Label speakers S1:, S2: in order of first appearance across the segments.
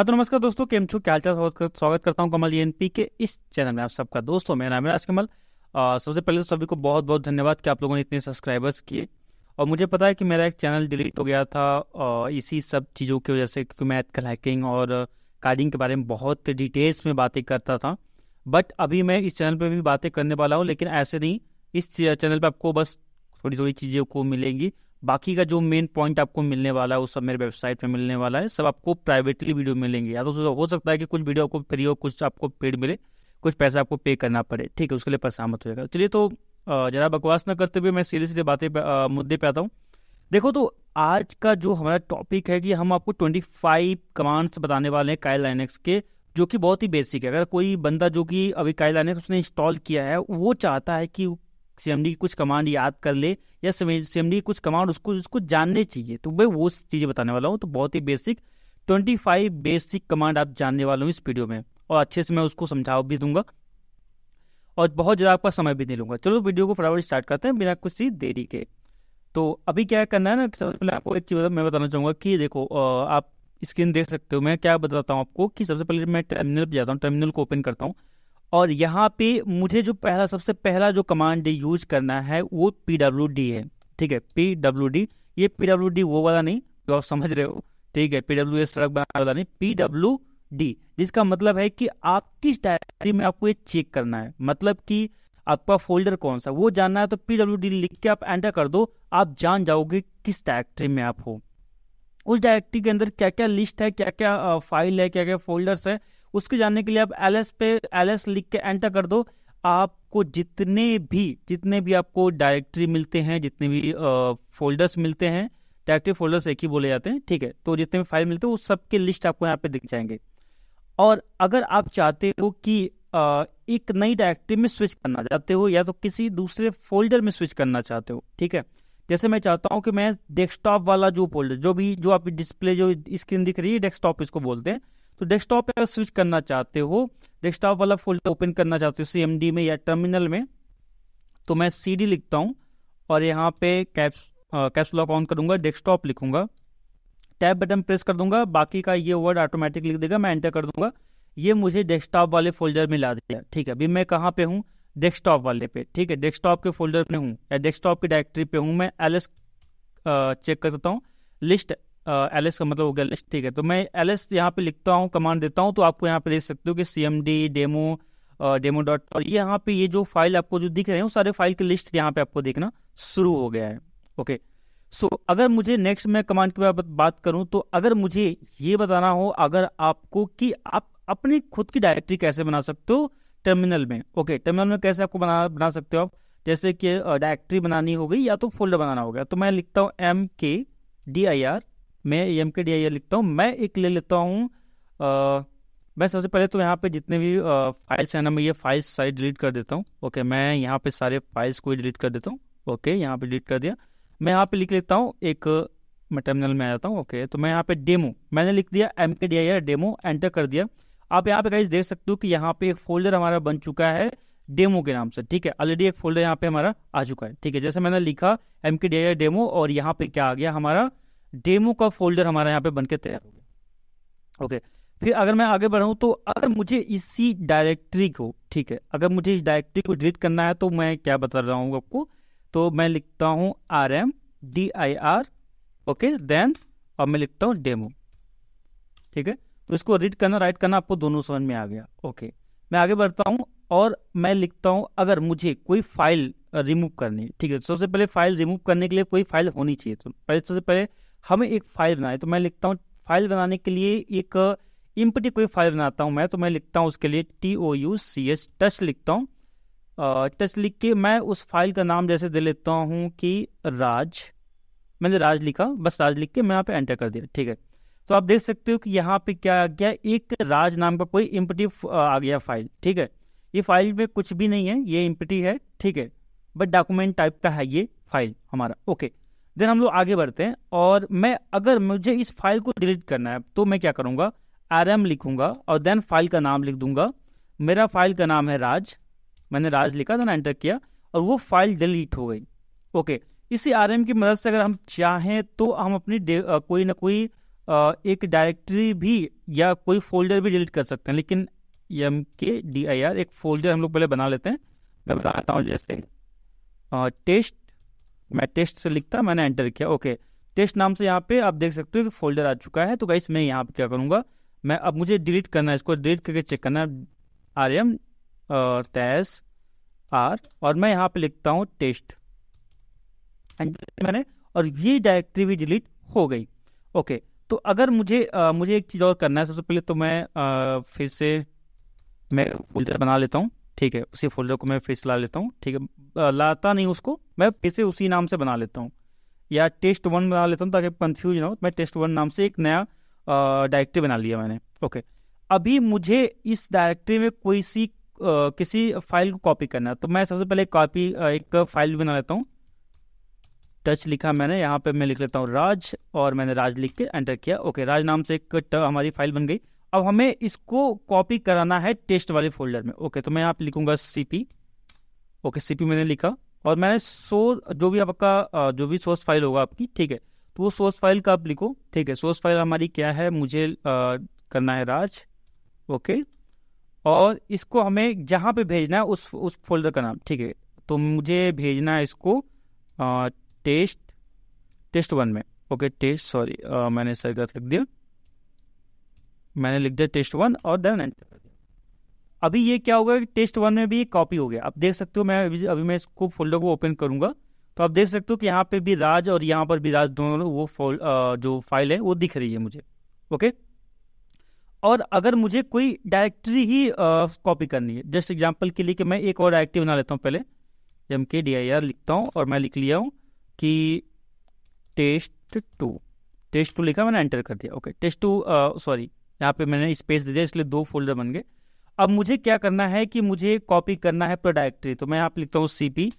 S1: हाँ तो नमस्कार दोस्तों केम छू क्या चाल स्वागत करता हूँ कमल एन e पी के इस चैनल में आप सबका दोस्तों मेरा नाम है राज कमल सबसे पहले तो सभी को बहुत बहुत धन्यवाद कि आप लोगों ने इतने सब्सक्राइबर्स किए और मुझे पता है कि मेरा एक चैनल डिलीट हो गया था इसी सब चीज़ों की वजह से क्योंकि मैं एथकल हैकिंग और कार्डिंग के बारे में बहुत डिटेल्स में बातें करता था बट अभी मैं इस चैनल पर भी बातें करने वाला हूँ लेकिन ऐसे नहीं इस चैनल पर आपको बस थोड़ी थोड़ी चीज़ों को मिलेंगी बाकी का जो मेन पॉइंट आपको मिलने वाला है वो सब मेरे वेबसाइट पे मिलने वाला है सब आपको प्राइवेटली वीडियो मिलेंगे या तो हो सकता है कि कुछ वीडियो आपको फ्री हो कुछ आपको पेड मिले कुछ पैसा आपको पे करना पड़े ठीक है उसके लिए पैसा मत होगा चलिए तो ज़रा बकवास ना करते हुए मैं सीधे सीधे बातें मुद्दे पे आता हूँ देखो तो आज का जो हमारा टॉपिक है कि हम आपको ट्वेंटी फाइव कमांड्स बताने वाले हैं कायल लाइनेक्स के जो कि बहुत ही बेसिक है अगर कोई बंदा जो कि अभी कायल लाइनेक्स उसने इंस्टॉल किया है वो चाहता है कि सी की कुछ कमांड याद कर ले या सी की कुछ कमांड उसको उसको जानने चाहिए तो मैं वो चीज़ें बताने वाला हूँ तो बहुत ही basic twenty five basic command आप जानने वाला हूँ इस वीडियो में और अच्छे से मैं उसको समझा भी दूंगा और बहुत ज़्यादा आपका समय भी नहीं लूँगा चलो वीडियो को फटाफट स्टार्ट करते हैं बिना कुछ ही देरी के तो अभी क्या करना है ना सबसे पहले आपको एक चीज़ मैं बताना चाहूँगा कि देखो आप स्क्रीन देख सकते हो मैं क्या बताता हूँ आपको कि सबसे पहले मैं टर्मिनल पर जाता हूँ टर्मिनल को ओपन करता हूँ और यहाँ पे मुझे जो पहला सबसे पहला जो कमांड यूज करना है वो पी डब्ल्यू डी है ठीक है पी डब्ल्यू डी ये पी डब्ल्यू डी वो वाला नहीं जो आप समझ रहे हो ठीक है पी डब्ल्यू एस सड़क बनाने वाला नहीं पी डब्ल्यू डी जिसका मतलब है कि आप किस डायरी में आपको ये चेक करना है मतलब कि आपका फोल्डर कौन सा वो जानना है तो पी डब्ल्यू डी लिख के आप एंटर कर दो आप जान जाओगे किस डायरेक्टरी में आप हो उस डायरेक्टरी के अंदर क्या क्या लिस्ट है क्या क्या फाइल है क्या क्या फोल्डर्स है उसके जानने के लिए आप एल एस पे एल एस लिख के एंटर कर दो आपको जितने भी जितने भी आपको डायरेक्टरी मिलते हैं जितने भी फोल्डर्स मिलते हैं डायरेक्टरी फोल्डर्स एक ही बोले जाते हैं ठीक है तो जितने भी फाइल मिलते हैं उस सब के लिस्ट आपको यहाँ पे दिख जाएंगे और अगर आप चाहते हो कि आ, एक नई डायरेक्टरी में स्विच करना चाहते हो या तो किसी दूसरे फोल्डर में स्विच करना चाहते हो ठीक है जैसे मैं चाहता हूँ कि मैं डेस्कटॉप वाला जो फोल्डर जो भी जो आप डिस्प्ले जो स्क्रीन दिख रही है डेस्कटॉप इसको बोलते हैं तो डेस्कटॉप पे अगर स्विच करना चाहते हो डेस्कटॉप वाला फोल्डर ओपन करना चाहते हो सी में या टर्मिनल में तो मैं सी लिखता हूँ और यहाँ पे कैप्स कैप्स लॉक ऑन करूंगा डेस्कटॉप लिखूंगा टैब बटन प्रेस कर दूंगा बाकी का ये वर्ड ऑटोमेटिक लिख देगा मैं एंटर कर दूंगा ये मुझे डेस्कटॉप वाले फोल्डर में ला दिया ठीक है अभी मैं कहाँ पे हूँ डेस्कटॉप वाले पे ठीक है डेस्कटॉप के फोल्डर पे हूँ या डेस्कटॉप की डायरेक्टरी पे हूँ मैं एल चेक करता हूँ लिस्ट एल का मतलब हो गया लिस्ट ठीक है तो मैं एल एस यहाँ पे लिखता हूँ कमांड देता हूँ तो आपको यहाँ पे देख सकते हो कि C M D demo demo dot और ये यहाँ पे ये जो फाइल आपको जो दिख रहे हैं वो सारे फाइल की लिस्ट यहाँ पे आपको देखना शुरू हो गया है ओके सो so, अगर मुझे नेक्स्ट मैं कमांड की बात करूं तो अगर मुझे ये बताना हो अगर आपको कि आप अपनी खुद की डायरेक्टरी कैसे बना सकते हो टर्मिनल में ओके okay, टर्मिनल में कैसे आपको बना बना सकते हो आप जैसे कि डायरेक्टरी बनानी होगी या तो फोल्डर बनाना होगा तो मैं लिखता हूँ M K D I R मैं एम के डी आई लिखता हूँ मैं एक ले लेता हूँ मैं सबसे पहले तो यहाँ पे जितने भी फाइल्स हैं ना मैं ये फाइल्स सारी डिलीट कर देता हूँ ओके मैं यहाँ पे सारे फाइल्स को डिलीट कर देता हूँ ओके यहाँ पे डिलीट कर दिया मैं यहाँ पे लिख लेता हूँ एक मैं टर्मिनल में आ जाता हूँ ओके तो मैं यहाँ पे डेमो मैंने लिख दिया M K D I R demo enter कर दिया आप यहाँ पे गाइज देख सकते हो कि यहाँ पे एक फोल्डर हमारा बन चुका है डेमो के नाम से ठीक है ऑलरेडी एक फोल्डर यहाँ पे हमारा आ चुका है ठीक है जैसे मैंने लिखा M K D I R demo और यहाँ पे क्या आ गया हमारा डेमो का फोल्डर हमारा यहाँ पे बनके तैयार हो गया ओके फिर अगर मैं आगे बढ़ाऊँ तो अगर मुझे इसी डायरेक्टरी को ठीक है अगर मुझे इस डायरेक्टरी को डिलीट करना है तो मैं क्या बता रहा हूँ आपको तो मैं लिखता हूँ R M D I R okay then और मैं लिखता हूँ डेमो ठीक है तो इसको रीड करना राइट करना आपको दोनों समझ में आ गया ओके मैं आगे बढ़ता हूँ और मैं लिखता हूँ अगर मुझे कोई फाइल रिमूव करनी ठीक है सबसे पहले फाइल रिमूव करने के लिए कोई फाइल होनी चाहिए तो पहले सबसे पहले हमें एक फाइल बनाए तो मैं लिखता हूँ फाइल बनाने के लिए एक इम्पटी कोई फाइल बनाता हूँ मैं तो मैं लिखता हूँ उसके लिए T O U C H touch लिखता हूँ टच लिख के मैं उस फाइल का नाम जैसे दे लेता हूँ कि राज मैंने राज लिखा बस राज लिख के मैं यहाँ पे एंटर कर दिया ठीक है तो आप देख सकते हो कि यहाँ पे क्या आ गया एक राज नाम का कोई इम्पटी आ गया फाइल ठीक है ये फाइल में कुछ भी नहीं है ये इम्पटी है ठीक है बट डॉक्यूमेंट टाइप का है ये फाइल हमारा ओके देन हम लोग आगे बढ़ते हैं और मैं अगर मुझे इस फाइल को डिलीट करना है तो मैं क्या करूँगा आर एम लिखूंगा और देन फाइल का नाम लिख दूंगा मेरा फाइल का नाम है राज मैंने राज लिखा देन एंटर किया और वो फाइल डिलीट हो गई ओके इसी आर एम की मदद से अगर हम चाहें तो हम अपनी कोई ना कोई आ, एक डायरेक्टरी भी या कोई फोल्डर भी डिलीट कर सकते हैं लेकिन M K D I R एक फोल्डर हम लोग पहले बना लेते हैं मैं बताता हूँ जैसे टेस्ट मैं टेस्ट से लिखता मैंने एंटर किया ओके टेस्ट नाम से यहाँ पे आप देख सकते हो कि फोल्डर आ चुका है तो गाइस मैं यहाँ पे क्या करूँगा मैं अब मुझे डिलीट करना है इसको डिलीट करके चेक करना है आर एम और तेस आर और मैं यहाँ पे लिखता हूँ टेस्ट मैंने और ये डायरेक्टरी भी डिलीट हो गई ओके तो अगर मुझे आ, मुझे एक चीज़ और करना है सबसे पहले तो मैं आ, फिर से मैं फोल्डर बना लेता हूँ ठीक है उसी फोल्डर को मैं फिर से ला लेता हूँ ठीक है लाता नहीं उसको मैं फिर से उसी नाम से बना लेता हूँ या टेस्ट वन बना लेता हूँ ताकि कन्फ्यूज ना हो मैं टेस्ट वन नाम से एक नया डायरेक्टरी बना लिया मैंने ओके अभी मुझे इस डायरेक्टरी में कोई सी किसी फाइल को कॉपी करना है तो मैं सबसे पहले कॉपी एक फाइल बना लेता हूँ टच लिखा मैंने यहाँ पे मैं लिख लेता हूँ राज और मैंने राज लिख के एंटर किया ओके राज नाम से एक हमारी फाइल बन गई अब हमें इसको कॉपी कराना है टेस्ट वाले फोल्डर में ओके तो मैं यहाँ पे लिखूंगा सीपी ओके सीपी मैंने लिखा और मैंने सो जो भी आपका जो भी सोर्स फाइल होगा आपकी ठीक है तो वो सोर्स फाइल का आप लिखो ठीक है सोर्स फाइल हमारी क्या है मुझे आ, करना है राज ओके और इसको हमें जहाँ पे भेजना है उस उस फोल्डर का नाम ठीक है तो मुझे भेजना है इसको आ, टेस्ट टेस्ट वन में ओके टेस्ट सॉरी मैंने सर गलत लिख दिया मैंने लिख दिया टेस्ट वन और देन एंटर कर दिया अभी ये क्या होगा कि टेस्ट वन में भी एक कॉपी हो गया आप देख सकते हो मैं अभी अभी मैं इसको फोल्डर को ओपन करूंगा तो आप देख सकते हो कि यहाँ पे भी राज और यहाँ पर भी राज दोनों वो फोल जो फाइल है वो दिख रही है मुझे ओके और अगर मुझे कोई डायरेक्टरी ही कॉपी करनी है जस्ट एग्जाम्पल के लिए कि मैं एक और डायरेक्टरी बना लेता हूँ पहले M K D I are लिखता हूँ और मैं लिख लिया हूँ कि टेस्ट टू टेस्ट टू लिखा मैंने एंटर कर दिया ओके टेस्ट टू सॉरी यहाँ पे मैंने स्पेस दे दिया इसलिए दो फोल्डर बन गए अब मुझे क्या करना है कि मुझे कॉपी करना है पूरा डायरेक्टरी तो मैं आप लिखता हूँ सी पी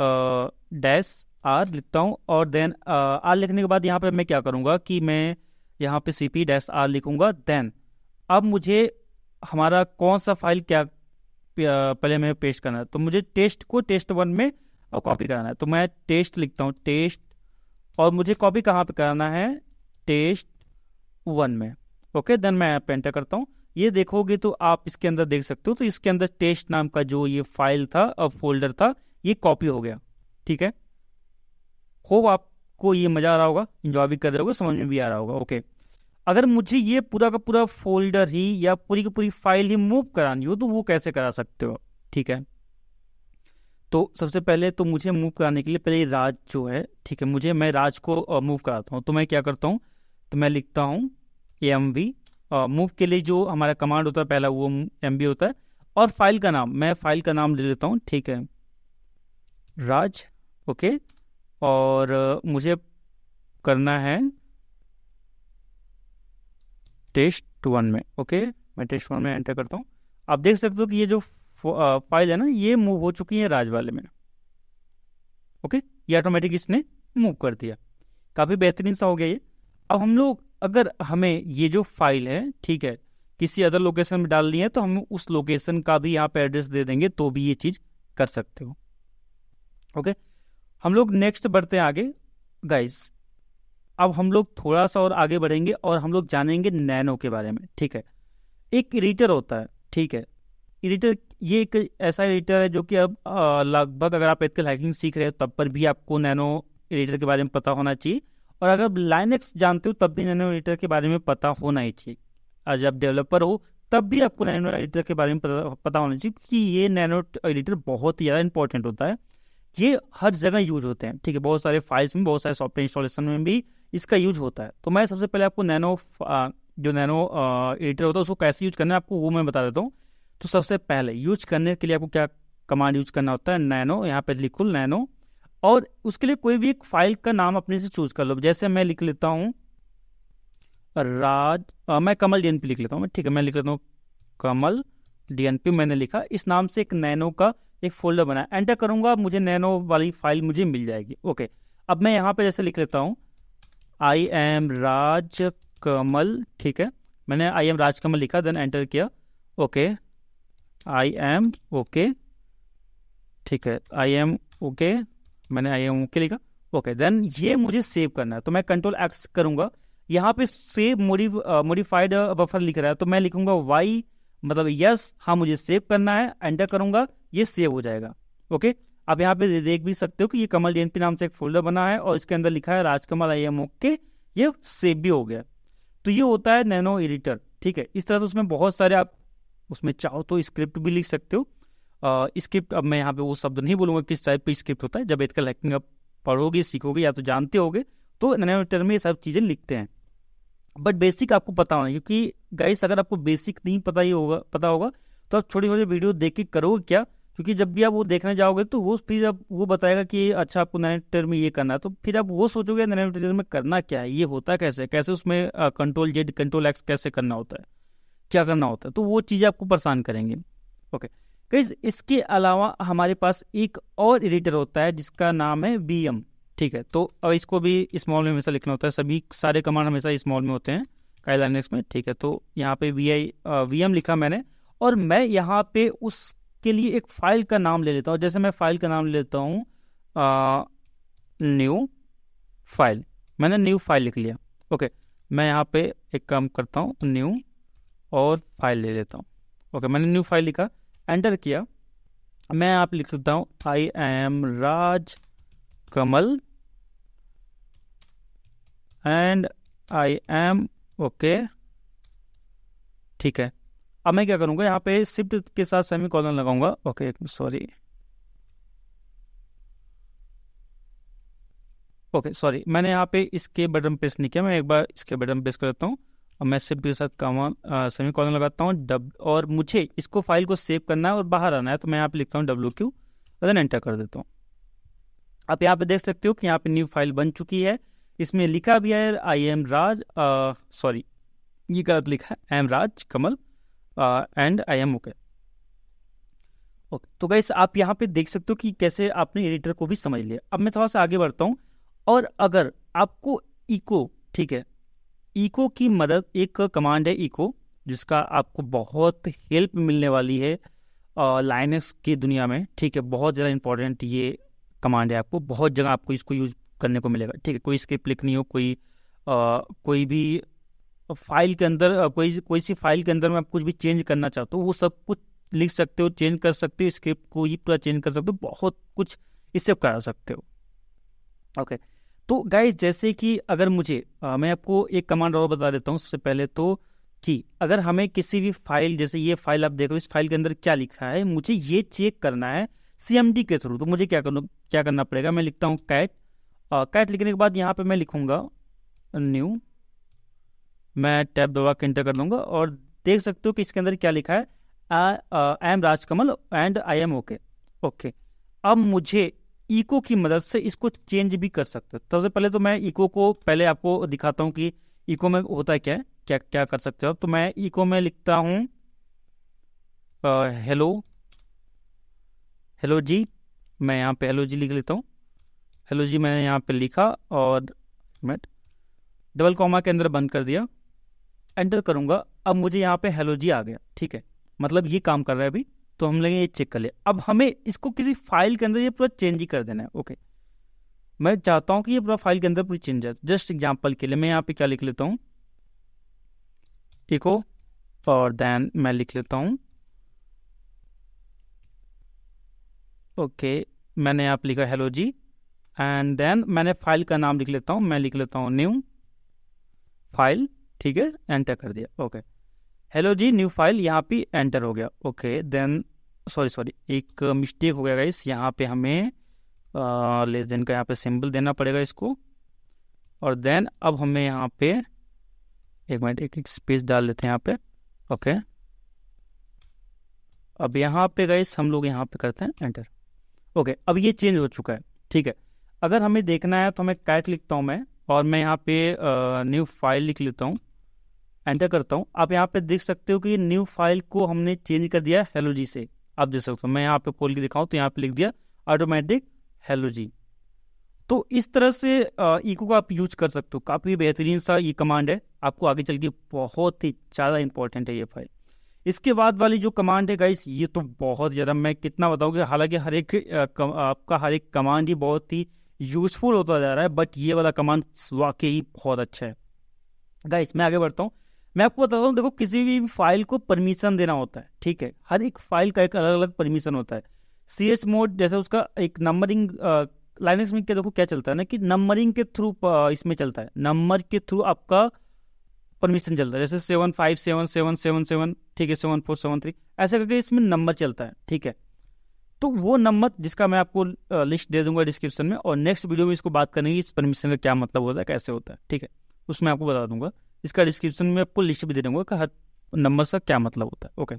S1: डैश आर लिखता हूँ और देन आर लिखने के बाद यहाँ पे मैं क्या करूँगा कि मैं यहाँ पे सी पी डैश आर लिखूँगा देन अब मुझे हमारा कौन सा फाइल क्या पहले मैं पेस्ट करना है तो मुझे टेस्ट को टेस्ट वन में कॉपी कराना है तो मैं टेस्ट लिखता हूँ टेस्ट और मुझे कॉपी कहाँ पे कराना है टेस्ट वन में ओके देन मैं यहाँ पे एंटर करता हूँ ये देखोगे तो आप इसके अंदर देख सकते हो तो इसके अंदर टेस्ट नाम का जो ये फाइल था और फोल्डर था ये कॉपी हो गया ठीक है होप आपको ये मज़ा आ रहा होगा इंजॉय भी कर रहे हो समझ में भी आ रहा होगा ओके अगर मुझे ये पूरा का पूरा फोल्डर ही या पूरी की पूरी फाइल ही मूव करानी हो तो वो कैसे करा सकते हो ठीक है तो सबसे पहले तो मुझे मूव कराने के लिए पहले राज जो है ठीक है मुझे मैं राज को मूव कराता हूँ तो मैं क्या करता हूँ तो मैं लिखता हूँ एम वी मूव के लिए जो हमारा कमांड होता है पहला वो एम होता है और फाइल का नाम मैं फाइल का नाम ले लेता हूँ ठीक है राज ओके और uh, मुझे करना है टेस्ट वन में ओके मैं टेस्ट वन में एंटर करता हूँ आप देख सकते हो कि ये जो फाइल uh, है ना ये मूव हो चुकी है राज वाले में ओके ये ऑटोमेटिक इसने मूव कर दिया काफ़ी बेहतरीन सा हो गया ये अब हम लोग अगर हमें ये जो फाइल है ठीक है किसी अदर लोकेशन में डालनी है तो हम उस लोकेशन का भी यहाँ पे एड्रेस दे देंगे तो भी ये चीज़ कर सकते हो ओके हम लोग नेक्स्ट बढ़ते हैं आगे गाइस अब हम लोग थोड़ा सा और आगे बढ़ेंगे और हम लोग जानेंगे नैनो के बारे में ठीक है एक एडिटर होता है ठीक है एडिटर ये एक ऐसा एडिटर है जो कि अब लगभग अगर आप एथिकल हैकिंग सीख रहे हो तब पर भी आपको नैनो एडिटर के बारे में पता होना चाहिए और अगर आप लाइनेक्स जानते हो तब भी नैनो एडिटर के बारे में पता होना ही चाहिए आज आप डेवलपर हो तब भी आपको नैनो एडिटर के बारे में पता, पता होना चाहिए क्योंकि ये नैनो एडिटर बहुत ही ज़्यादा इंपॉर्टेंट होता है ये हर जगह यूज होते हैं ठीक है बहुत सारे फाइल्स में बहुत सारे सॉफ्टवेयर इंस्टॉलेशन में भी इसका यूज होता है तो मैं सबसे पहले आपको नैनो जो नैनो एडिटर होता है उसको कैसे यूज करना है आपको वो मैं बता देता हूँ तो सबसे पहले यूज करने के लिए आपको क्या कमांड यूज करना होता है नैनो यहाँ पे लिखो नैनो और उसके लिए कोई भी एक फाइल का नाम अपने से चूज कर लो जैसे मैं लिख लेता हूं राज आ, मैं कमल डीएनपी लिख लेता हूं ठीक है मैं लिख लेता हूं कमल डीएनपी मैंने लिखा इस नाम से एक नैनो का एक फोल्डर बनाया एंटर करूंगा मुझे नैनो वाली फाइल मुझे मिल जाएगी ओके अब मैं यहां पर जैसे लिख लेता हूं आई एम राज कमल ठीक है मैंने आई एम राज कमल लिखा देन एंटर किया ओके आई एम ओके ठीक है आई एम ओके मैंने आई एम ओके लिखा ओके देन ये मुझे सेव करना है तो मैं कंट्रोल एक्स करूंगा यहाँ पे सेव मोडिफाइड बफर लिख रहा है तो मैं लिखूंगा वाई मतलब यस हाँ मुझे सेव करना है एंटर करूंगा ये सेव हो जाएगा ओके आप यहाँ पे देख भी सकते हो कि ये कमल डी नाम से एक फोल्डर बना है और इसके अंदर लिखा है राजकमल आई एम ओके ये सेव भी हो गया तो ये होता है नैनो एडिटर ठीक है इस तरह से तो उसमें बहुत सारे आप उसमें चाहो तो स्क्रिप्ट भी लिख सकते हो स्क्रिप्ट अब मैं यहाँ पे वो शब्द नहीं बोलूँगा किस टाइप का स्क्रिप्ट होता है जब एथिकल हैकिंग आप पढ़ोगे सीखोगे या तो जानते होगे तो नैनोमीटर में ये सब चीज़ें लिखते हैं बट बेसिक आपको पता होना क्योंकि गाइस अगर आपको बेसिक नहीं पता ही होगा पता होगा तो आप छोटे छोटे वीडियो देख के करोगे क्या क्योंकि जब भी आप वो देखने जाओगे तो वो फिर आप वो बताएगा कि अच्छा आपको नैनोमीटर में ये करना है तो फिर आप वो सोचोगे नैनोमीटर में करना क्या है ये होता है कैसे कैसे उसमें कंट्रोल जेड कंट्रोल एक्स कैसे करना होता है क्या करना होता है तो वो चीज़ें आपको परेशान करेंगे ओके okay. गाइज इसके अलावा हमारे पास एक और एडिटर होता है जिसका नाम है बी ठीक है तो अब इसको भी स्मॉल में हमेशा लिखना होता है सभी सारे कमांड हमेशा स्मॉल में होते हैं काइलाइनेक्स में ठीक है तो यहाँ पे वी आई वी एम लिखा मैंने और मैं यहाँ पे उसके लिए एक फाइल का नाम ले लेता हूँ जैसे मैं फाइल का नाम ले लेता हूँ न्यू फाइल मैंने न्यू फाइल लिख लिया ओके मैं यहाँ पे एक काम करता हूँ न्यू और फाइल ले लेता हूँ ओके मैंने न्यू फाइल लिखा एंटर किया मैं आप लिख सकता हूं I am Raj Kamal and I am okay ठीक है अब मैं क्या करूंगा यहां पे शिफ्ट के साथ सेमी कॉलन लगाऊंगा ओके सॉरी ओके सॉरी मैंने यहां पे इसके बटन प्रेस नहीं किया मैं एक बार इसके बटन प्रेस कर देता हूं और मैं सिर्फ के साथ कॉमन कॉलम लगाता हूँ डब और मुझे इसको फाइल को सेव करना है और बाहर आना है तो मैं यहाँ पे लिखता हूँ डब्ल्यू क्यू और देन एंटर कर देता हूँ आप यहाँ पे देख सकते हो कि यहाँ पे न्यू फाइल बन चुकी है इसमें लिखा भी है आई एम राज सॉरी ये गलत लिखा है I am Raj Kamal and I am okay okay तो गैस आप यहाँ पे देख सकते हो कि कैसे आपने एडिटर को भी समझ लिया अब मैं थोड़ा सा आगे बढ़ता हूँ और अगर आपको इको ठीक है इको की मदद एक कमांड है ईको जिसका आपको बहुत हेल्प मिलने वाली है एक्स की दुनिया में ठीक है बहुत ज़्यादा इंपॉर्टेंट ये कमांड है आपको बहुत जगह आपको इसको यूज करने को मिलेगा ठीक है कोई स्क्रिप्ट लिखनी हो कोई आ, कोई भी फाइल के अंदर कोई कोई सी फाइल के अंदर में आप कुछ भी चेंज करना चाहते हो वो सब कुछ लिख सकते हो चेंज कर सकते हो स्क्रिप्ट को ही पूरा चेंज कर सकते हो बहुत कुछ इससे करा सकते हो ओके okay. तो गाइज जैसे कि अगर मुझे आ, मैं आपको एक कमांड और बता देता हूँ सबसे पहले तो कि अगर हमें किसी भी फाइल जैसे ये फाइल आप देख रहे हो इस फाइल के अंदर क्या लिखा है मुझे ये चेक करना है सी के थ्रू तो मुझे क्या करना क्या करना पड़ेगा मैं लिखता हूँ कैट कैट लिखने के बाद यहाँ पे मैं लिखूँगा न्यू मैं टैब दबा के इंटर कर लूँगा और देख सकते हो कि इसके अंदर क्या लिखा है I am Rajkamal and I am okay okay अब मुझे इको की मदद से इसको चेंज भी कर सकते हो सबसे पहले तो मैं इको को पहले आपको दिखाता हूँ कि इको में होता है क्या क्या क्या कर सकते हो तो मैं इको में लिखता हूँ हेलो हेलो जी मैं यहाँ पे हेलो जी लिख लेता हूँ हेलो जी मैंने यहाँ पे लिखा और मिनट डबल कॉमा के अंदर बंद कर दिया एंटर करूँगा अब मुझे यहाँ पे हेलो जी आ गया ठीक है मतलब ये काम कर रहा है अभी तो हम लगे ये चेक कर ले अब हमें इसको किसी फाइल के अंदर ये पूरा चेंज ही कर देना है ओके मैं चाहता हूँ कि ये पूरा फाइल के अंदर पूरी चेंज है जस्ट एग्जाम्पल के लिए मैं यहाँ पे क्या लिख लेता हूँ इको और देन मैं लिख लेता हूँ ओके मैंने यहाँ पे लिखा हेलो जी एंड देन मैंने फाइल का नाम लिख लेता हूँ मैं लिख लेता हूँ न्यू फाइल ठीक है एंटर कर दिया okay okay. Hello ji new file यहाँ पे एंटर हो गया ओके देन सॉरी सॉरी एक मिस्टेक हो गया गाइस यहाँ पे हमें लेस देन का यहाँ पे सिंबल देना पड़ेगा इसको और देन अब हमें यहाँ पे एक मिनट एक एक स्पेस डाल लेते हैं यहाँ पे ओके अब यहाँ पे गाइस हम लोग यहाँ पे करते हैं एंटर ओके अब ये चेंज हो चुका है ठीक है अगर हमें देखना है तो मैं कैट लिखता हूँ मैं और मैं यहाँ पे न्यू फाइल लिख लेता हूँ एंटर करता हूँ आप यहाँ पे देख सकते हो कि न्यू फाइल को हमने चेंज कर दिया हेलो जी से आप देख सकते हो मैं यहाँ पे खोल के दिखाऊँ तो यहाँ पे लिख दिया ऑटोमेटिक हेलो जी तो इस तरह से ईको का आप यूज कर सकते हो काफ़ी बेहतरीन सा ये कमांड है आपको आगे चल के बहुत ही ज़्यादा इंपॉर्टेंट है ये फाइल इसके बाद वाली जो कमांड है गाइस ये तो बहुत ज़्यादा मैं कितना कि हालांकि हर एक आपका हर एक कमांड ही बहुत ही यूजफुल होता जा रहा है बट ये वाला कमांड वाकई बहुत अच्छा है गाइस मैं आगे बढ़ता हूँ मैं आपको बताता हूँ देखो किसी भी फाइल को परमिशन देना होता है ठीक है हर एक फाइल का एक अलग अलग परमिशन होता है सी एच मोड जैसे उसका एक नंबरिंग लाइनेक्स में क्या देखो क्या चलता है ना कि नंबरिंग के थ्रू इसमें चलता है नंबर के थ्रू आपका परमिशन चलता है जैसे seven five seven seven seven seven ठीक है सेवन फोर सेवन थ्री ऐसे करके इसमें नंबर चलता है ठीक है तो वो नंबर जिसका मैं आपको लिस्ट दे दूंगा डिस्क्रिप्शन में और नेक्स्ट वीडियो में इसको बात करेंगे इस परमिशन का क्या मतलब होता है कैसे होता है ठीक है उसमें आपको बता दूंगा इसका डिस्क्रिप्शन में आपको लिस्ट भी दे दूंगा कि हर नंबर का क्या मतलब होता है ओके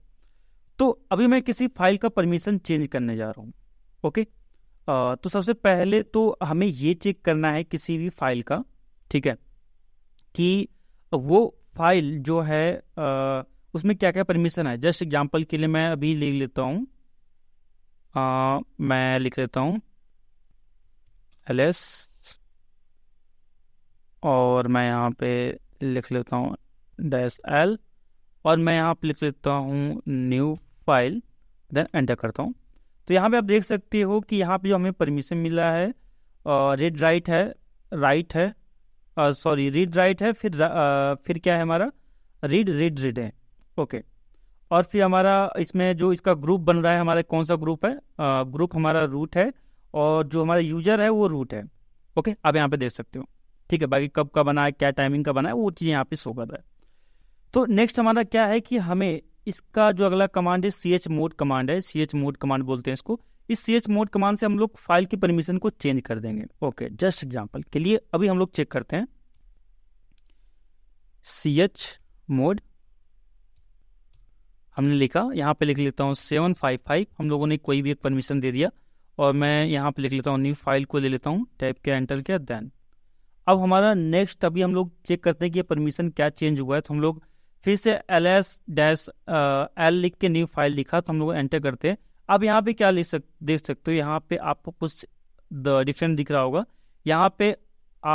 S1: तो अभी मैं किसी फाइल का परमिशन चेंज करने जा रहा हूँ ओके आ, तो सबसे पहले तो हमें ये चेक करना है किसी भी फाइल का ठीक है कि वो फाइल जो है आ, उसमें क्या क्या परमिशन है जस्ट एग्जाम्पल के लिए मैं अभी लिख लेता हूँ मैं लिख लेता हूँ एल और मैं यहाँ पे लिख लेता हूँ डैश एल और मैं यहाँ पर लिख लेता हूँ न्यू फाइल देन एंटर करता हूँ तो यहाँ पे आप देख सकते हो कि यहाँ पे जो हमें परमिशन मिला है रेड राइट है राइट है सॉरी रीड राइट है फिर आ, फिर क्या है हमारा रीड रीड रीड है ओके और फिर हमारा इसमें जो इसका ग्रुप बन रहा है हमारा कौन सा ग्रुप है ग्रुप हमारा रूट है और जो हमारा यूजर है वो रूट है ओके आप यहाँ पे देख सकते हो ठीक है बाकी कब का बना है क्या टाइमिंग का बना है वो चीज यहाँ पे शो कर रहा है तो नेक्स्ट हमारा क्या है कि हमें इसका जो अगला कमांड है सी एच मोड कमांड है सी एच मोड कमांड बोलते हैं इसको इस सी एच मोड कमांड से हम लोग फाइल की परमिशन को चेंज कर देंगे ओके जस्ट एग्जाम्पल के लिए अभी हम लोग चेक करते हैं सी एच मोड हमने लिखा यहाँ पे लिख लेता हूँ सेवन फाइव फाइव हम लोगों ने कोई भी एक परमिशन दे दिया और मैं यहाँ पे लिख लेता हूँ न्यू फाइल को ले लेता हूँ टाइप के एंटर किया देन अब हमारा नेक्स्ट अभी हम लोग चेक करते हैं कि परमिशन क्या चेंज हुआ है तो हम लोग फिर से एल एस डैश एल लिख के न्यू फाइल लिखा तो हम लोग एंटर करते हैं अब यहाँ पे क्या लिख सक देख सकते हो यहाँ पे आपको कुछ डिफरेंट दिख रहा होगा यहाँ पे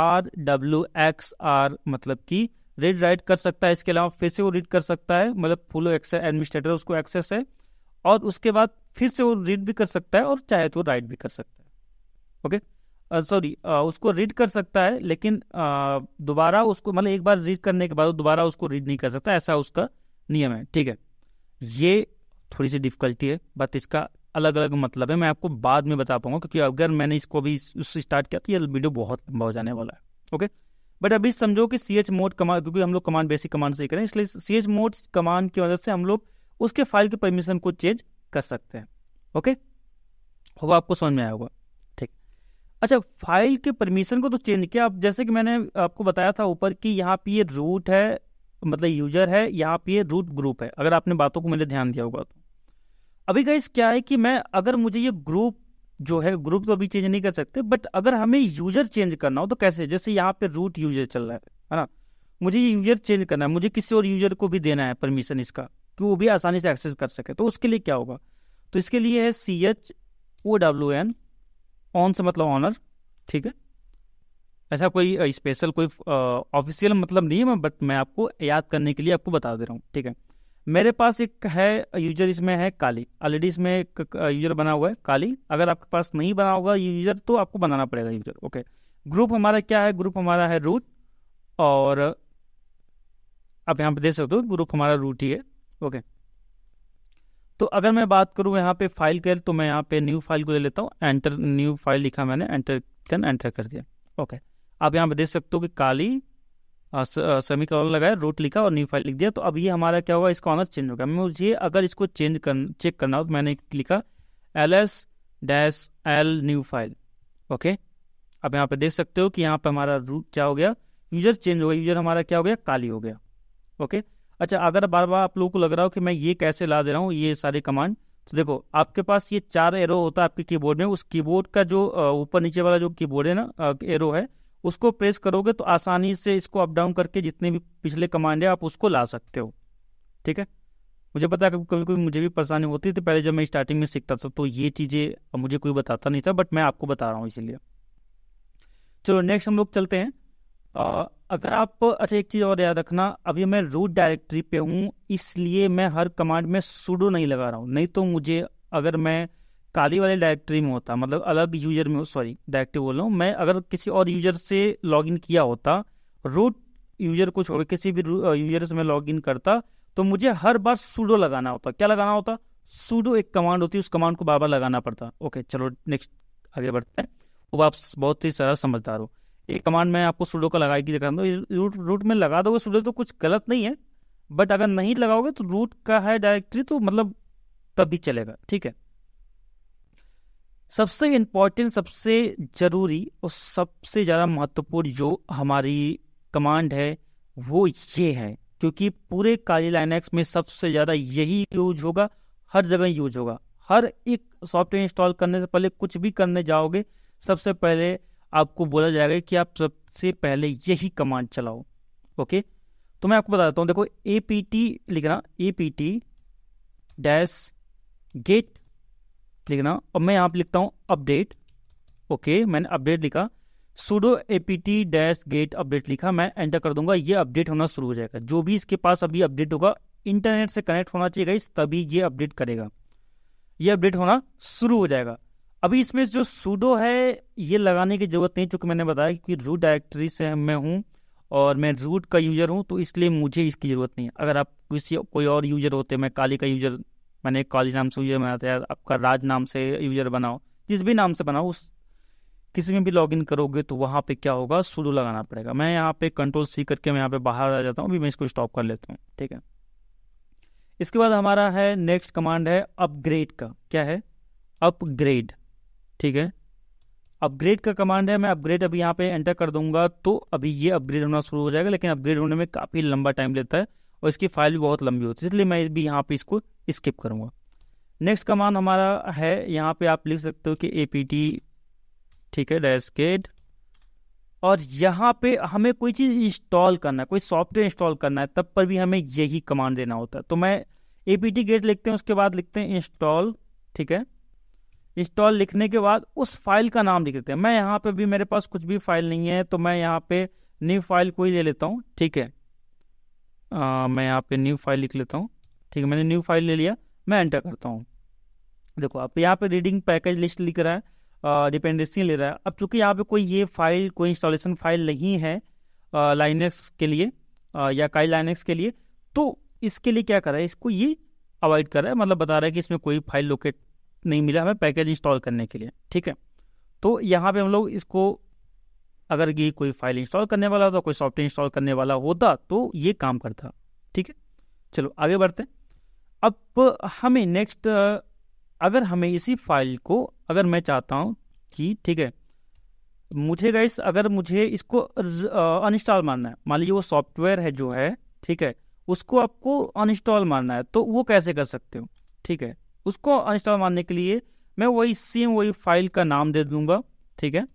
S1: आर डब्ल्यू एक्स आर मतलब कि रीड राइट कर सकता है इसके अलावा फिर से वो रीड कर सकता है मतलब फुल एक्सेस एडमिनिस्ट्रेटर उसको एक्सेस है और उसके बाद फिर से वो रीड भी कर सकता है और चाहे तो राइट भी कर सकता है ओके okay? सॉरी उसको रीड कर सकता है लेकिन दोबारा उसको मतलब एक बार रीड करने के बाद दोबारा उसको रीड नहीं कर सकता ऐसा उसका नियम है ठीक है ये थोड़ी सी डिफिकल्टी है बट इसका अलग अलग मतलब है मैं आपको बाद में बता पाऊंगा क्योंकि अगर मैंने इसको भी उससे स्टार्ट किया तो ये वीडियो बहुत लंबा हो जाने वाला है ओके बट अभी समझो कि सी एच मोड कमांड क्योंकि हम लोग कमांड बेसिक कमांड से ही करें इसलिए सी एच मोड कमांड की मदद से हम लोग उसके फाइल के परमिशन को चेंज कर सकते हैं ओके होगा आपको समझ में आया होगा अच्छा फाइल के परमिशन को तो चेंज किया आप जैसे कि मैंने आपको बताया था ऊपर कि यहाँ पे ये रूट है मतलब यूजर है यहाँ पे ये रूट ग्रुप है अगर आपने बातों को मैंने ध्यान दिया होगा तो अभी गाइस क्या है कि मैं अगर मुझे ये ग्रुप जो है ग्रुप तो अभी चेंज नहीं कर सकते बट अगर हमें यूजर चेंज करना हो तो कैसे जैसे यहाँ पे रूट यूजर चल रहा है है ना मुझे ये यूजर चेंज करना है मुझे किसी और यूजर को भी देना है परमिशन इसका कि वो भी आसानी से एक्सेस कर सके तो उसके लिए क्या होगा तो इसके लिए है C H O W N own से मतलब ऑनर ठीक है ऐसा कोई स्पेशल कोई ऑफिशियल मतलब नहीं है मैं बट मैं आपको याद करने के लिए आपको बता दे रहा हूँ ठीक है मेरे पास एक है यूजर इसमें है काली ऑलरेडी इसमें एक यूजर बना हुआ है काली अगर आपके पास नहीं बना होगा यूजर तो आपको बनाना पड़ेगा यूजर ओके ग्रुप हमारा क्या है ग्रुप हमारा है रूट और आप यहाँ पे देख सकते हो ग्रुप हमारा रूट ही है ओके तो अगर मैं बात करूँ यहाँ पे फाइल कर तो मैं यहाँ पे न्यू फाइल को ले लेता हूँ एंटर न्यू फाइल लिखा मैंने एंटर देन एंटर कर दिया ओके आप यहाँ पे देख सकते हो कि काली सेमी कॉलर लगाया रूट लिखा और न्यू फाइल लिख दिया तो अब ये हमारा क्या होगा इसका ऑनर चेंज गया मुझे अगर इसको चेंज कर चेक करना हो तो मैंने लिखा L S dash L new file okay अब यहाँ पे देख सकते हो कि यहाँ पे हमारा रूट क्या हो गया यूजर चेंज हो गया यूजर हमारा क्या हो गया काली हो गया ओके okay? अच्छा अगर बार बार आप लोगों को लग रहा हो कि मैं ये कैसे ला दे रहा हूँ ये सारे कमांड तो देखो आपके पास ये चार एरो होता है आपके कीबोर्ड में उस कीबोर्ड का जो ऊपर नीचे वाला जो कीबोर्ड है ना एरो है उसको प्रेस करोगे तो आसानी से इसको अप डाउन करके जितने भी पिछले कमांड है आप उसको ला सकते हो ठीक है मुझे पता है कभी कभी मुझे भी परेशानी होती थी पहले जब मैं स्टार्टिंग में सीखता था तो ये चीज़ें मुझे कोई बताता नहीं था बट मैं आपको बता रहा हूँ इसीलिए चलो नेक्स्ट हम लोग चलते हैं अगर आप अच्छा एक चीज़ और याद रखना अभी मैं रूट डायरेक्टरी पे हूँ इसलिए मैं हर कमांड में सूडो नहीं लगा रहा हूँ नहीं तो मुझे अगर मैं काली वाली डायरेक्टरी में होता मतलब अलग यूजर में सॉरी डायरेक्टरी बोल रहा हूँ मैं अगर किसी और यूजर से लॉग किया होता रूट यूजर कुछ छोड़ किसी भी यूजर से मैं लॉग करता तो मुझे हर बार सूडो लगाना होता क्या लगाना होता सूडो एक कमांड होती है उस कमांड को बार बार लगाना पड़ता ओके चलो नेक्स्ट आगे बढ़ते हैं वो आप बहुत ही सारा समझदार हो एक कमांड मैं आपको सुडो का लगा के दिखाता हूँ रूट रूट में लगा दोगे सूडो तो कुछ गलत नहीं है बट अगर नहीं लगाओगे तो रूट का है डायरेक्टरी तो मतलब तब भी चलेगा ठीक है सबसे इम्पोर्टेंट सबसे ज़रूरी और सबसे ज़्यादा महत्वपूर्ण जो हमारी कमांड है वो ये है क्योंकि पूरे काली लाइन में सबसे ज़्यादा यही यूज होगा हर जगह यूज होगा हर एक सॉफ्टवेयर इंस्टॉल करने से पहले कुछ भी करने जाओगे सबसे पहले आपको बोला जाएगा कि आप सबसे पहले यही कमांड चलाओ ओके तो मैं आपको बता देता हूँ देखो ए पी टी लिखना A P T dash get लिखना और मैं यहाँ पर लिखता हूँ अपडेट ओके मैंने अपडेट लिखा sudo A P T dash get update लिखा मैं एंटर कर दूंगा ये अपडेट होना शुरू हो जाएगा जो भी इसके पास अभी अपडेट होगा इंटरनेट से कनेक्ट होना चाहिए गाइस तभी ये अपडेट करेगा ये अपडेट होना शुरू हो जाएगा अभी इसमें जो सूडो है ये लगाने की जरूरत नहीं चूंकि मैंने बताया कि रूट डायरेक्टरी से मैं हूँ और मैं रूट का यूजर हूँ तो इसलिए मुझे इसकी ज़रूरत नहीं है अगर आप किसी कोई और यूजर होते मैं काली का यूजर मैंने काली नाम से यूजर बनाया था आपका राज नाम से यूजर बनाओ जिस भी नाम से बनाओ उस किसी में भी लॉगिन करोगे तो वहाँ पे क्या होगा सूडो लगाना पड़ेगा मैं यहाँ पे कंट्रोल सी करके मैं यहाँ पे बाहर आ जाता हूँ अभी मैं इसको स्टॉप कर लेता हूँ ठीक है इसके बाद हमारा है नेक्स्ट कमांड है अपग्रेड का क्या है अपग्रेड ठीक है अपग्रेड का कमांड है मैं अपग्रेड अभी यहाँ पे एंटर कर दूंगा तो अभी ये अपग्रेड होना शुरू हो जाएगा लेकिन अपग्रेड होने में काफ़ी लंबा टाइम लेता है और इसकी फाइल भी बहुत लंबी होती है इसलिए मैं भी यहाँ पे इसको स्किप करूँगा नेक्स्ट कमांड हमारा है यहाँ पे आप लिख सकते हो कि ए पी टी ठीक है डेस्केड और यहाँ पे हमें कोई चीज़ इंस्टॉल करना है कोई सॉफ्टवेयर इंस्टॉल करना है तब पर भी हमें यही कमांड देना होता है तो मैं ए पी टी गेट लिखते हैं उसके बाद लिखते हैं इंस्टॉल ठीक है इंस्टॉल लिखने के बाद उस फाइल का नाम लिख देते हैं मैं यहाँ पे भी मेरे पास कुछ भी फाइल नहीं है तो मैं यहाँ पे न्यू फाइल कोई ले लेता हूँ ठीक है आ, मैं यहाँ पे न्यू फाइल लिख लेता हूँ ठीक है मैंने न्यू फाइल ले लिया मैं एंटर करता हूँ देखो आप यहाँ पे रीडिंग पैकेज लिस्ट लिख रहा है डिपेंडेंसी ले रहा है अब चूंकि यहाँ पे कोई ये फाइल कोई इंस्टॉलेशन फाइल नहीं है लाइनेक्स के लिए आ, या काई लाइनेक्स के लिए तो इसके लिए क्या कर रहा है इसको ये अवॉइड कर रहा है मतलब बता रहा है कि इसमें कोई फाइल लोकेट नहीं मिला हमें पैकेज इंस्टॉल करने के लिए ठीक है तो यहाँ पे हम लोग इसको अगर ये कोई फाइल इंस्टॉल करने वाला होता कोई सॉफ्टवेयर इंस्टॉल करने वाला होता तो ये काम करता ठीक है चलो आगे बढ़ते हैं अब हमें नेक्स्ट अगर हमें इसी फाइल को अगर मैं चाहता हूँ कि ठीक है मुझे गाइस अगर मुझे इसको अनइंस्टॉल मानना है मान लीजिए वो सॉफ्टवेयर है जो है ठीक है उसको आपको अनइंस्टॉल मानना है तो वो कैसे कर सकते हो ठीक है उसको अनइंस्टॉल मारने के लिए मैं वही सेम वही फाइल का नाम दे दूंगा ठीक है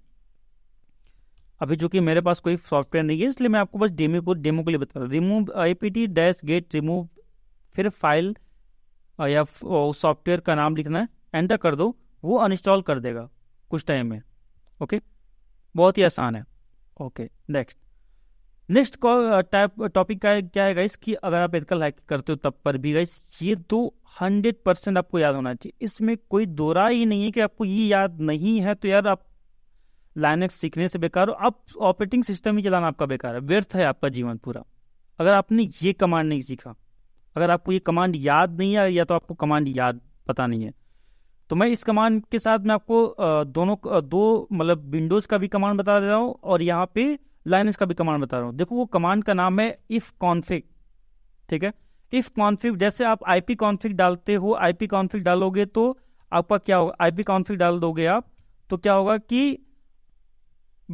S1: अभी चूंकि मेरे पास कोई सॉफ्टवेयर नहीं है इसलिए मैं आपको बस डेमो को डेमो के लिए बता रहा हूँ remove I P T dash get remove फिर फाइल या सॉफ्टवेयर का नाम लिखना है एंटर कर दो वो अनइंस्टॉल कर देगा कुछ टाइम में ओके बहुत ही आसान है okay next next type topic का क्या है गाइस कि अगर आप एथिकल लाइक करते हो तब पर भी गाइस ये तो हंड्रेड परसेंट आपको याद होना चाहिए इसमें कोई दोरा ही नहीं है कि आपको ये याद नहीं है तो यार आप लाइनेक्स सीखने से बेकार हो आप ऑपरेटिंग सिस्टम ही चलाना आपका बेकार है व्यर्थ है आपका जीवन पूरा अगर आपने ये कमांड नहीं सीखा अगर आपको ये कमांड याद नहीं है या तो आपको कमांड याद पता नहीं है तो मैं इस कमांड के साथ मैं आपको uh, दोनों uh, दो मतलब विंडोज़ का भी कमांड बता दे रहा हूँ और यहाँ पे लाइनस का भी कमांड बता रहा हूँ देखो वो कमांड का नाम है इफ कॉन्फिक ठीक है इफ कॉन्फिक जैसे आप आईपी कॉन्फिक डालते हो आईपी कॉन्फिक डालोगे तो आपका क्या होगा आईपी कॉन्फिक डाल दोगे आप तो क्या होगा कि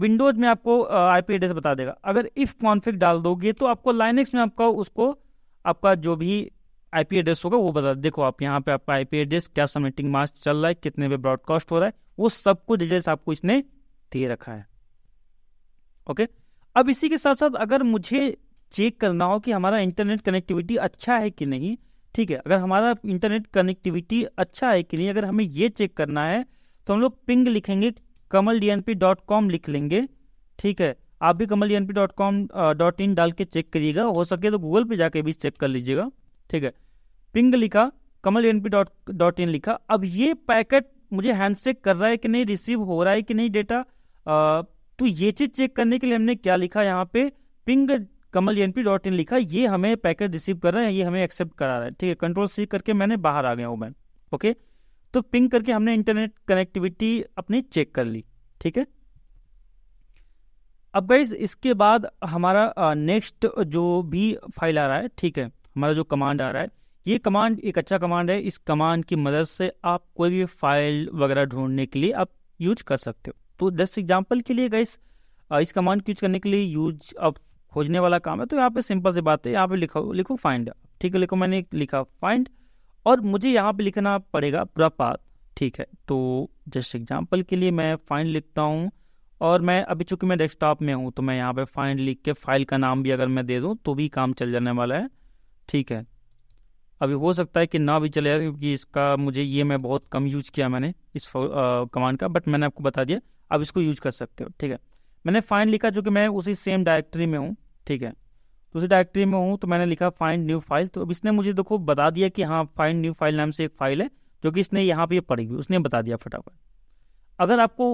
S1: विंडोज में आपको आईपी एड्रेस बता देगा अगर इफ कॉन्फिक डाल दोगे तो आपको लाइनेक्स में आपका उसको आपका जो भी आईपी एड्रेस होगा वो बता देखो आप यहाँ पे आपका आईपी एड्रेस क्या सबमिटिंग मास्क चल रहा है कितने पे ब्रॉडकास्ट हो रहा है वो सब कुछ डिटेल्स आपको इसने दे रखा है ओके अब इसी के साथ साथ अगर मुझे चेक करना हो कि हमारा इंटरनेट कनेक्टिविटी अच्छा है कि नहीं ठीक है अगर हमारा इंटरनेट कनेक्टिविटी अच्छा है कि नहीं अगर हमें ये चेक करना है तो हम लोग पिंग लिखेंगे Kamal D N P dot com लिख लेंगे ठीक है आप भी Kamal D N P dot com dot in डाल के चेक करिएगा हो सके तो गूगल पे जाके भी चेक कर लीजिएगा ठीक है पिंग लिखा Kamal D N P dot dot in लिखा अब ये पैकेट मुझे हैंडसेक कर रहा है कि नहीं रिसीव हो रहा है कि नहीं डेटा तो ये चीज चेक करने के लिए हमने क्या लिखा यहाँ पे ping Kamal N dot in लिखा ये हमें पैकेट रिसीव कर रहा है ये हमें एक्सेप्ट करा रहा है ठीक है कंट्रोल सी करके मैंने बाहर आ गया हूँ मैं ओके तो पिंग करके हमने इंटरनेट कनेक्टिविटी अपनी चेक कर ली ठीक है अब गाइज इसके बाद हमारा नेक्स्ट जो भी फाइल आ रहा है ठीक है हमारा जो कमांड आ रहा है ये कमांड एक अच्छा कमांड है इस कमांड की मदद से आप कोई भी फाइल वगैरह ढूंढने के लिए आप यूज कर सकते हो तो जस्ट एग्जाम्पल के लिए गाइस इस कमांड को यूज करने के लिए यूज अब खोजने वाला काम है तो यहाँ पे सिंपल सी बात है यहाँ पे लिखो लिखो फाइंड ठीक है लिखो मैंने लिखा फाइंड और मुझे यहाँ पे लिखना पड़ेगा पूरा पाथ ठीक है तो जस्ट एग्जाम्पल के लिए मैं फाइंड लिखता हूँ और मैं अभी चूंकि मैं डेस्कटॉप में हूँ तो मैं यहाँ पे फाइंड लिख के फाइल का नाम भी अगर मैं दे दूँ तो भी काम चल जाने वाला है ठीक है अभी हो सकता है कि ना भी चले जाए क्योंकि इसका मुझे ये मैं बहुत कम यूज किया मैंने इस कमांड का बट मैंने आपको बता दिया आप इसको यूज कर सकते हो ठीक है मैंने फाइंड लिखा जो कि मैं उसी सेम डायरेक्टरी में हूँ ठीक है तो उसी डायरेक्टरी में हूँ तो मैंने लिखा फाइंड न्यू फाइल तो अब इसने मुझे देखो बता दिया कि हाँ फाइंड न्यू फाइल नाम से एक फाइल है जो कि इसने यहाँ पर पढ़ी हुई उसने बता दिया फटाफट अगर आपको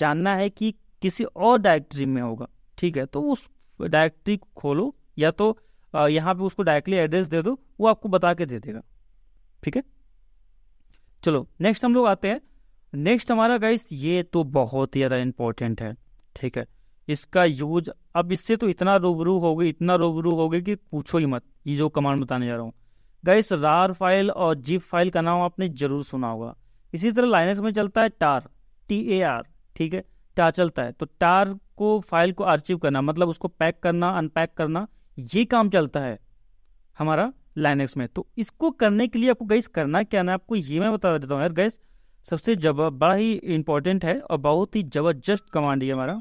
S1: जानना है कि किसी और डायरेक्टरी में होगा ठीक है तो उस डायरेक्टरी को खोलो या तो यहाँ पे उसको डायरेक्टली एड्रेस दे दो वो आपको बता के दे देगा ठीक है चलो नेक्स्ट हम लोग आते हैं नेक्स्ट हमारा गाइस ये तो बहुत ही ज़्यादा इम्पोर्टेंट है ठीक है इसका यूज अब इससे तो इतना रूबरू हो गई इतना रूबरू हो गई कि पूछो ही मत ये जो कमांड बताने जा रहा हूँ गाइस रार फाइल और जीप फाइल का नाम आपने जरूर सुना होगा इसी तरह लाइनेक्स में चलता है टार टी ए आर ठीक है टार चलता है तो टार को फाइल को आर्चिव करना मतलब उसको पैक करना अनपैक करना ये काम चलता है हमारा लाइनेक्स में तो इसको करने के लिए आपको गैस करना क्या ना आपको ये मैं बता देता हूँ यार गैस सबसे जब बड़ा ही इंपॉर्टेंट है और बहुत ही ज़बरदस्त कमांड है हमारा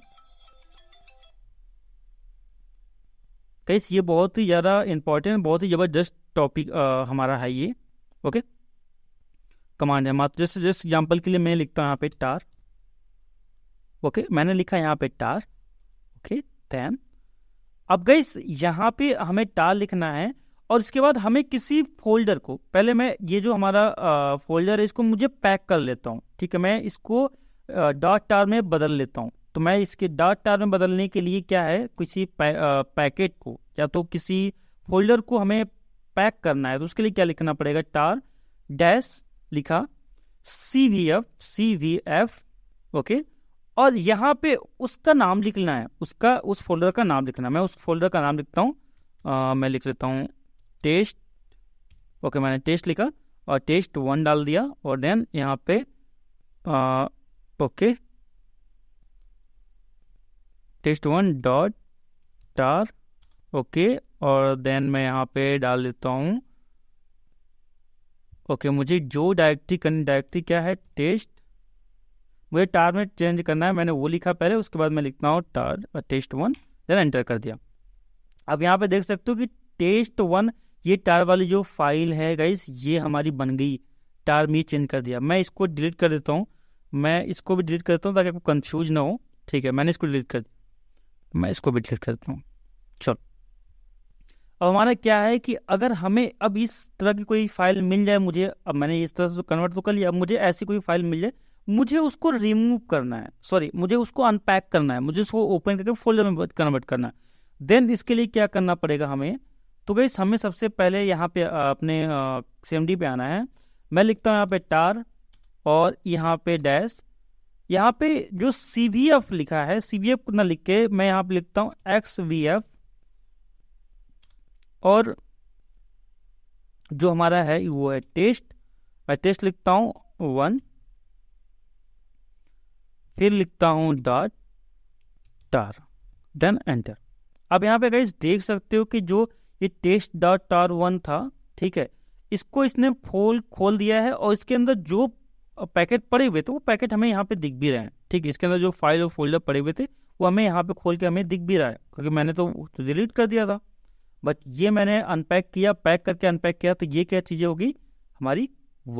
S1: कैस ये बहुत ही ज़्यादा इंपॉर्टेंट बहुत ही ज़बरदस्त टॉपिक हमारा है ये ओके कमांड है मात्र जैसे जैसे एग्जाम्पल के लिए मैं लिखता हूँ यहाँ पे टार ओके मैंने लिखा यहाँ पे टार ओके दैन अब गई यहाँ पे हमें टार लिखना है और इसके बाद हमें किसी फोल्डर को पहले मैं ये जो हमारा फोल्डर है इसको मुझे पैक कर लेता हूँ ठीक है मैं इसको डॉट टार में बदल लेता हूँ तो मैं इसके डॉट टार में बदलने के लिए क्या है किसी पैकेट को या तो किसी फोल्डर को हमें पैक करना है तो उसके लिए क्या लिखना पड़ेगा टार डैश लिखा C V F C V F okay और यहाँ पे उसका नाम लिखना है उसका उस फोल्डर का नाम लिखना है मैं उस फोल्डर का नाम लिखता हूँ मैं लिख लेता हूँ टेस्ट ओके मैंने टेस्ट लिखा और टेस्ट वन डाल दिया और देन यहाँ पे आ, okay test one dot tar okay और देन मैं यहाँ पे डाल देता हूँ ओके मुझे जो डायरेक्टरी करनी डायरेक्टरी क्या है टेस्ट मुझे टार में चेंज करना है मैंने वो लिखा पहले उसके बाद मैं लिखता हूँ tar test one then enter कर दिया अब यहाँ पे देख सकते हो कि टेस्ट वन ये टार वाली जो फाइल है गाइस ये हमारी बन गई टार में चेंज कर दिया मैं इसको डिलीट कर देता हूँ मैं इसको भी डिलीट कर देता हूँ ताकि आपको कन्फ्यूज ना हो ठीक है मैंने इसको डिलीट कर दिया मैं इसको भी डिलीट करता हूँ चलो अब हमारा क्या है कि अगर हमें अब इस तरह की कोई फाइल मिल जाए मुझे अब मैंने इस तरह से कन्वर्ट तो कर लिया अब मुझे ऐसी कोई फाइल मिल जाए मुझे उसको रिमूव करना है सॉरी मुझे उसको अनपैक करना है मुझे उसको ओपन करके फोल्डर में कन्वर्ट करना है देन इसके लिए क्या करना पड़ेगा हमें तो गई हमें सबसे पहले यहाँ पे अपने सी पे आना है मैं लिखता हूँ यहाँ पे टार और यहाँ पे डैश यहाँ पे जो सी वी एफ लिखा है सी वी एफ ना लिख के मैं यहाँ पे लिखता हूँ एक्स वी एफ और जो हमारा है वो है टेस्ट मैं टेस्ट लिखता हूँ वन फिर लिखता हूँ डॉट टार देन एंटर अब यहाँ पे गाइज देख सकते हो कि जो ये टेस्ट द टार वन था ठीक है इसको इसने फोल खोल दिया है और इसके अंदर जो पैकेट पड़े हुए थे वो पैकेट हमें यहाँ पे दिख भी रहे हैं ठीक है इसके अंदर जो फाइल और फोल्डर पड़े हुए थे वो हमें यहाँ पे खोल के हमें दिख भी रहा है क्योंकि मैंने तो, डिलीट तो कर दिया था बट ये मैंने अनपैक किया पैक करके अनपैक किया तो ये क्या चीज़ें होगी हमारी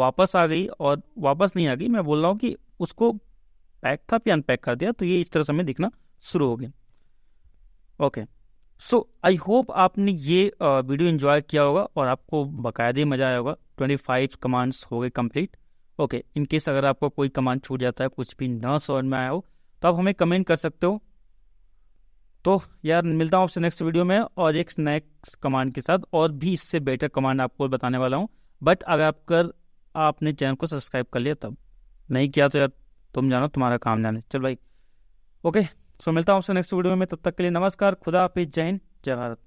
S1: वापस आ गई और वापस नहीं आ गई मैं बोल रहा हूँ कि उसको पैक था फिर अनपैक कर दिया तो ये इस तरह से हमें दिखना शुरू हो गया ओके सो आई होप आपने ये वीडियो इन्जॉय किया होगा और आपको बाकायदे मज़ा आया होगा ट्वेंटी फाइव कमांड्स हो गए कंप्लीट ओके इन केस अगर आपको कोई कमांड छूट जाता है कुछ भी ना समझ में आया हो तो आप हमें कमेंट कर सकते हो तो यार मिलता हूँ आपसे नेक्स्ट वीडियो में और एक नेक्स्ट कमांड के साथ और भी इससे बेटर कमांड आपको बताने वाला हूँ बट अगर आप कर आपने चैनल को सब्सक्राइब कर लिया तब नहीं किया तो यार तुम जानो तुम्हारा काम जाने चल भाई ओके सो मिलता हूँ आपसे नेक्स्ट वीडियो में तब तक के लिए नमस्कार खुदा हाफिज जैन जय भारत